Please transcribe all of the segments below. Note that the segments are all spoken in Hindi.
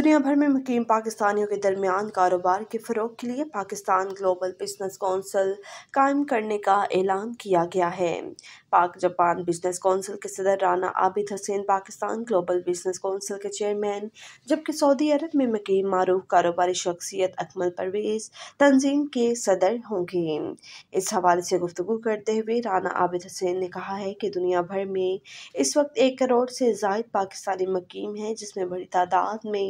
दुनिया भर में मुकीम पाकिस्तानियों के दरमियान कारोबार के फ़रोग के लिए पाकिस्तान ग्लोबल बिजनेस कौंसिल कायम करने का ऐलान किया गया है पाक जापान बिजनेस कौंसिल के सदर Rana Abid Hussain Pakistan global business council के चेयरमैन जबकि सऊदी अरब में मकीम मारूफ कारोबारी शख्सियत अकमल परवेज तंजीम के सदर होंगे इस हवाले से गुफ्तु करते हुए राना आबिद हसैन ने कहा है कि दुनिया भर में इस वक्त एक करोड़ से जायद पाकिस्तानी मकीम हैं जिसमें बड़ी तादाद में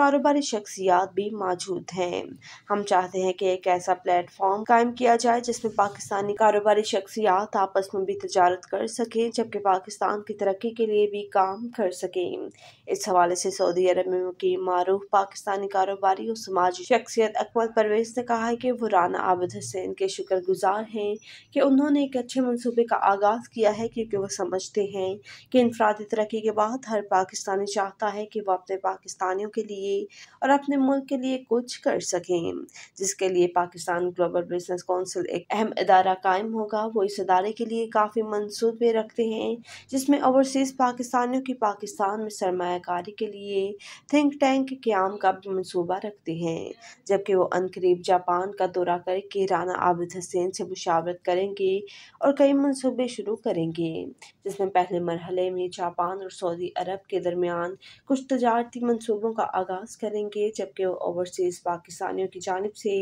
कारोबारी शख्सियात भी मौजूद हैं हम चाहते हैं कि एक ऐसा प्लेटफॉर्म कायम किया जाए जिसमें पाकिस्तानी कारोबारी शख्सियात आपस में भी तजारत कर सकें जबकि पाकिस्तान की तरक्की के लिए भी काम कर सकें इस हवाले से सऊदी अरब में मुकी मारूफ पाकिस्तानी कारोबारी और समाजी शख्सियत अकमल परवेज ने कहा है कि वो राना आबद हुसैन के गुजार हैं कि उन्होंने एक अच्छे मनसूबे का आगाज़ किया है क्योंकि वह समझते हैं कि इनफरादी तरक्की के बाद हर पाकिस्तानी चाहता है कि वह अपने पाकिस्तानियों के लिए और अपने मुल्क के लिए कुछ कर सकें जिसके लिए पाकिस्तान ग्लोबल बिजनेस काउंसिल एक अहम अदारा कायम होगा वो इस अदारे के लिए काफ़ी मनसूबे रखते हैं जिसमें ओवरसीज़ पाकिस्तानियों की पाकिस्तान में सरमाकारी के लिए थिंक टैंक के क्याम का भी मनसूबा रखते हैं जबकि वो अनकरीब जापान का दौरा करके राना आबिद हसैन से मुशावरत करेंगे और कई मनसूबे शुरू करेंगे जिसमें पहले मरहले में जापान और सऊदी अरब के दरमियान कुछ तजारती मनसूबों का आगाज़ करेंगे जबकि वो ओवरसीज़ पाकिस्तानियों की जानब से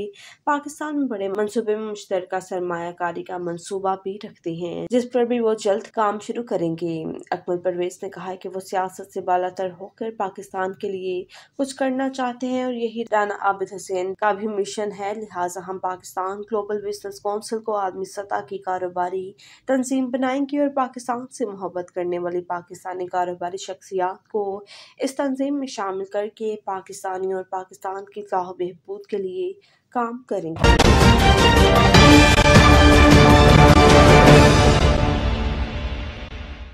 पाकिस्तान में बड़े मनसूबे में मुश्तर सरमाकारी का मनसूबा भी रखते हैं जिस पर भी वो जल्द काम शुरू करेंगे अकमल परवेज ने कहा है कि वो सियासत से बालातर होकर पाकिस्तान के लिए कुछ करना चाहते हैं और यही राना आबिद हुसैन का भी मिशन है लिहाजा हम पाकिस्तान ग्लोबल बिजनेस काउंसिल को आदमी सतह की कारोबारी तंजीम बनाएंगे और पाकिस्तान से मोहब्बत करने वाली पाकिस्तानी कारोबारी शख्सियात को इस तंजीम में शामिल करके पाकिस्तानी और पाकिस्तान की साह बहबूद के लिए काम करेंगे